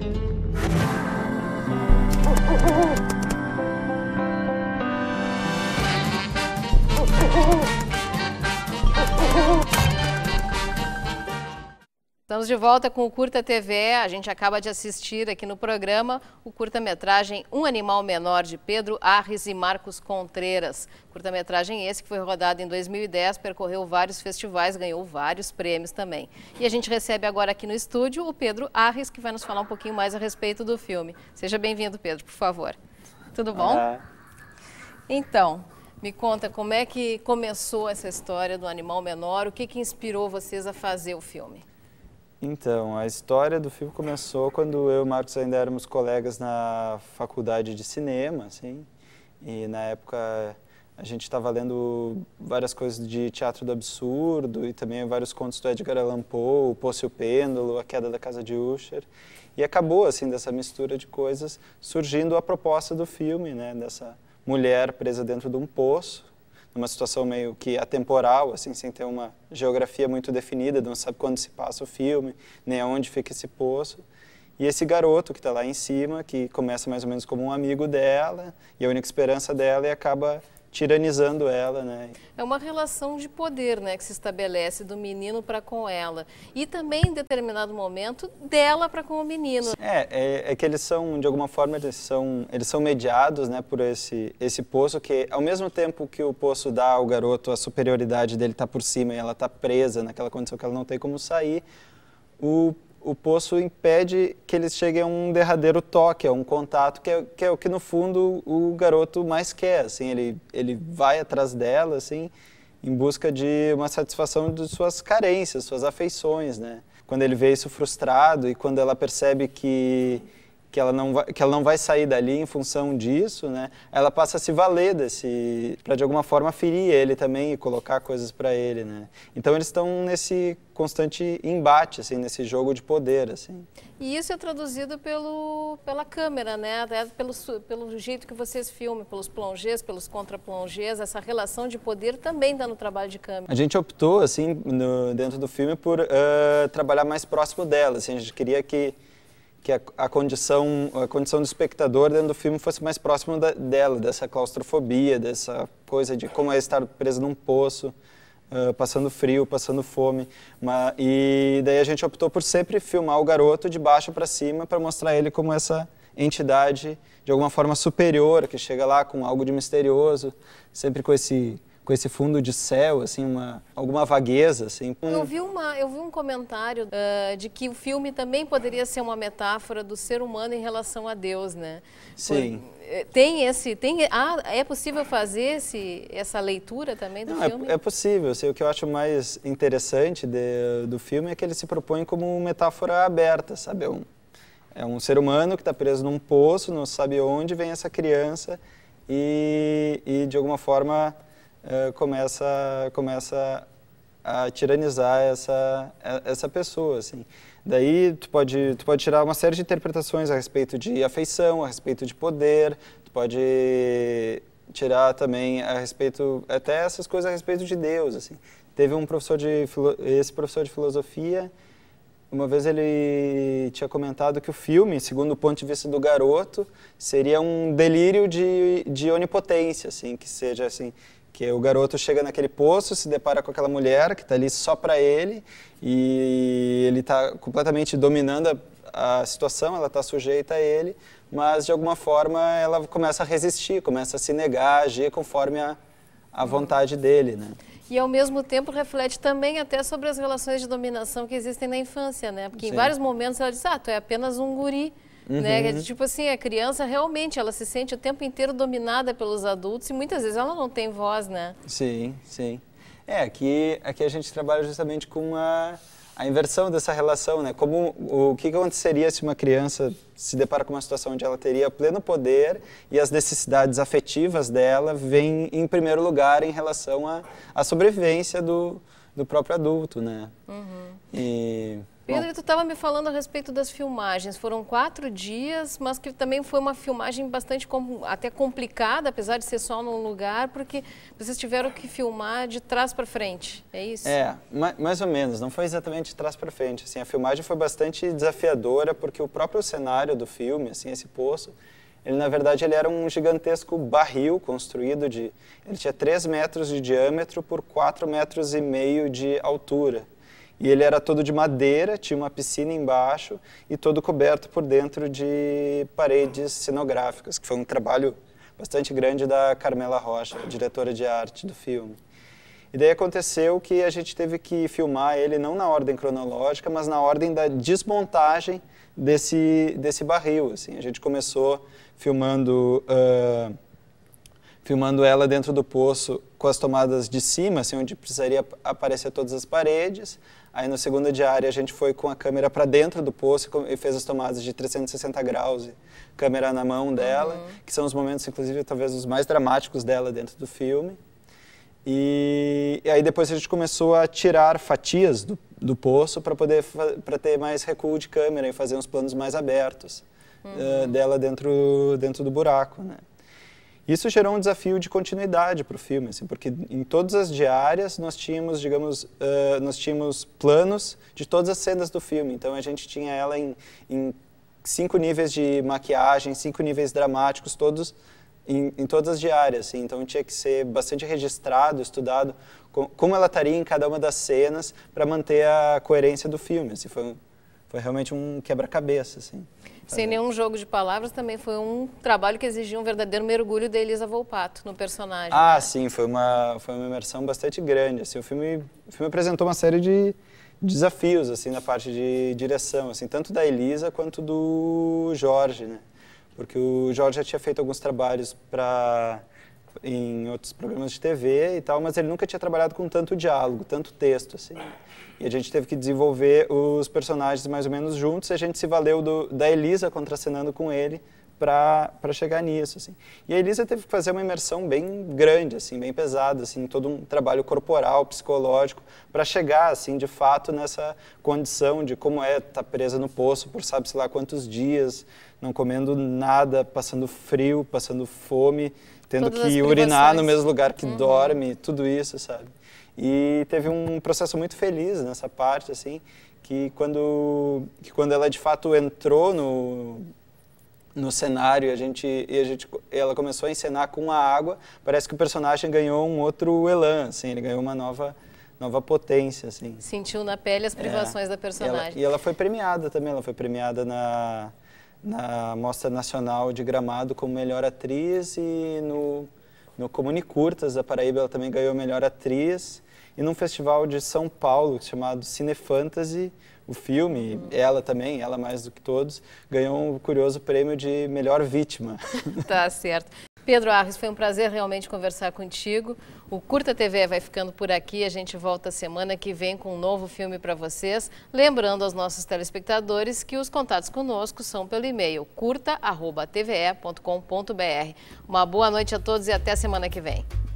thank you Estamos de volta com o Curta TV. A gente acaba de assistir aqui no programa o curta-metragem Um Animal Menor, de Pedro Arres e Marcos Contreiras. Curta-metragem esse que foi rodado em 2010, percorreu vários festivais, ganhou vários prêmios também. E a gente recebe agora aqui no estúdio o Pedro Arres, que vai nos falar um pouquinho mais a respeito do filme. Seja bem-vindo, Pedro, por favor. Tudo bom? Olá. Então, me conta como é que começou essa história do Animal Menor, o que, que inspirou vocês a fazer o filme? Então, a história do filme começou quando eu e o Marcos ainda éramos colegas na faculdade de cinema, assim, e na época a gente estava lendo várias coisas de teatro do absurdo e também vários contos do Edgar Allan Poe, O Poço e o Pêndulo, A Queda da Casa de Usher. E acabou, assim, dessa mistura de coisas surgindo a proposta do filme, né, dessa mulher presa dentro de um poço numa situação meio que atemporal, assim, sem ter uma geografia muito definida, não sabe quando se passa o filme, nem aonde fica esse poço. E esse garoto que está lá em cima, que começa mais ou menos como um amigo dela, e a única esperança dela, e acaba tiranizando ela, né? É uma relação de poder, né, que se estabelece do menino para com ela e também em determinado momento dela para com o menino. É, é, é, que eles são de alguma forma eles são eles são mediados, né, por esse esse poço que ao mesmo tempo que o poço dá ao garoto a superioridade dele tá por cima e ela tá presa naquela condição que ela não tem como sair, o o poço impede que eles cheguem a um derradeiro toque, a um contato, que é, que é o que no fundo o garoto mais quer, assim, ele, ele vai atrás dela, assim, em busca de uma satisfação de suas carências, suas afeições, né? Quando ele vê isso frustrado e quando ela percebe que que ela não vai, que ela não vai sair dali em função disso, né? Ela passa a se valer desse para de alguma forma ferir ele também e colocar coisas para ele, né? Então eles estão nesse constante embate assim, nesse jogo de poder, assim. E isso é traduzido pelo pela câmera, né? Até pelo pelo jeito que vocês filmam, pelos plongés, pelos contraplongés, essa relação de poder também dá tá no trabalho de câmera. A gente optou assim no, dentro do filme por uh, trabalhar mais próximo dela, assim, a gente queria que que a, a, condição a condição do espectador dentro do filme fosse mais próxima da, dela dessa claustrofobia dessa coisa de como é estar preso num poço uh, passando frio passando fome e daí a gente optou por sempre filmar o garoto de baixo para cima para mostrar ele como essa entidade de alguma forma superior que chega lá com algo de misterioso sempre com esse com esse fundo de céu, assim, uma, alguma vagueza, assim. Um... Eu, vi uma, eu vi um comentário uh, de que o filme também poderia ser uma metáfora do ser humano em relação a Deus, né? Sim. Por eh, tem esse tem ah, é possível fazer esse essa leitura também do Não, é filme é, é possível assim, o que eu acho mais interessante de, do filme é que ele se propõe como uma metáfora aberta sabe é um, é um ser humano que está preso num poço não sabe onde vem essa criança e, e de alguma forma eh, começa, começa a tiranizar essa, eh, essa pessoa, assim. Daí tu pode, tu pode tirar uma série de interpretações a respeito de afeição, a respeito de poder, tu pode tirar também a respeito, até essas coisas a respeito de Deus, assim. Teve um professor de, esse professor de filosofia, uma vez ele tinha comentado que o filme, segundo o ponto de vista do garoto, seria um delírio de, de onipotência, assim, que seja assim, que o garoto chega naquele poço, se depara com aquela mulher que está ali só para ele e ele está completamente dominando a, a situação, ela está sujeita a ele, mas de alguma forma ela começa a resistir, começa a se negar, a agir conforme a, a vontade dele, né? E ao mesmo tempo reflete também até sobre as relações de dominação que existem na infância, né? Porque Sim. em vários momentos ela diz, ah, tu é apenas um guri, né? É uhum. Né? Tipo assim, a criança realmente ela se sente o tempo inteiro dominada pelos adultos e muitas vezes ela não tem voz, né? Sim, sim. É, aqui, aqui a gente trabalha justamente com a, a inversão dessa relação, né? Como o, que aconteceria se uma criança se depara com uma situação onde ela teria pleno poder e as necessidades afetivas dela vêm em primeiro lugar em relação à sobrevivência do, do próprio adulto, né? Uhum. E Pedro, Bom, tu estava me falando a respeito das filmagens. Foram quatro dias, mas que também foi uma filmagem bastante até complicada, apesar de ser só num lugar, porque vocês tiveram que filmar de trás para frente. É isso? É, mais ou menos. Não foi exatamente de trás para frente. Assim, a filmagem foi bastante desafiadora, porque o próprio cenário do filme, assim, esse poço, ele na verdade ele era um gigantesco barril construído de, ele tinha 3 metros de diâmetro por quatro metros e meio de altura. E ele era todo de madeira, tinha uma piscina embaixo e todo coberto por dentro de paredes cenográficas, que foi um trabalho bastante grande da Carmela Rocha, diretora de arte do filme. E daí aconteceu que a gente teve que filmar ele não na ordem cronológica, mas na ordem da desmontagem desse, desse barril. Assim. A gente começou filmando. Uh, filmando ela dentro do poço com as tomadas de cima, assim, onde precisaria aparecer todas as paredes. Aí, na segunda diária, a gente foi com a câmera para dentro do poço e fez as tomadas de 360 graus, câmera na mão dela, uhum. que são os momentos, inclusive, talvez os mais dramáticos dela dentro do filme. E, e aí depois a gente começou a tirar fatias do, do poço para poder para ter mais recuo de câmera e fazer uns planos mais abertos uhum. uh, dela dentro dentro do buraco, né? Isso gerou um desafio de continuidade para o filme, assim, porque em todas as diárias nós tínhamos, digamos, uh, nós tínhamos planos de todas as cenas do filme. Então a gente tinha ela em, em cinco níveis de maquiagem, cinco níveis dramáticos, todos em, em, todas as diárias. Assim, então tinha que ser bastante registrado, estudado, com, como ela estaria em cada uma das cenas para manter a coerência do filme. Assim, foi, foi realmente um quebra-cabeça, assim. Sem nenhum jogo de palavras, também foi um trabalho que exigiu um verdadeiro mergulho da Elisa Volpato no personagem. Ah, né? sim, foi uma, foi uma imersão bastante grande, assim, o filme, o filme apresentou uma série de desafios, assim, na parte de direção, assim, tanto da Elisa quanto do Jorge, né? Porque o Jorge já tinha feito alguns trabalhos para em outros programas de TV e tal, mas ele nunca tinha trabalhado com tanto diálogo, tanto texto, assim. E a gente teve que desenvolver os personagens mais ou menos juntos, e a gente se valeu do, da Elisa contracenando com ele, para chegar nisso, assim. E a Elisa teve que fazer uma imersão bem grande, assim, bem pesada, assim, todo um trabalho corporal, psicológico, para chegar, assim, de fato nessa condição de como é estar tá presa no poço por sabe-se lá quantos dias, não comendo nada, passando frio, passando fome, tendo Todas que urinar no mesmo lugar que uhum. dorme, tudo isso, sabe? E teve um processo muito feliz nessa parte, assim, que quando, que quando ela de fato entrou no, no cenário a gente e a gente ela começou a encenar com a água parece que o personagem ganhou um outro elan assim ele ganhou uma nova nova potência assim sentiu na pele as privações é, da personagem e ela, e ela, foi premiada também ela foi premiada na na mostra nacional de Gramado como melhor atriz e no no Comune Curtas, da Paraíba, ela também ganhou melhor atriz. E num festival de São Paulo chamado Cine Fantasy, o filme, ela também, ela mais do que todos, ganhou um curioso prêmio de melhor vítima. tá certo. Pedro Arres, foi um prazer realmente conversar contigo. O Curta TV vai ficando por aqui. A gente volta semana que vem com um novo filme para vocês. Lembrando aos nossos telespectadores que os contatos conosco são pelo e-mail curta.tve.com.br. Uma boa noite a todos e até semana que vem.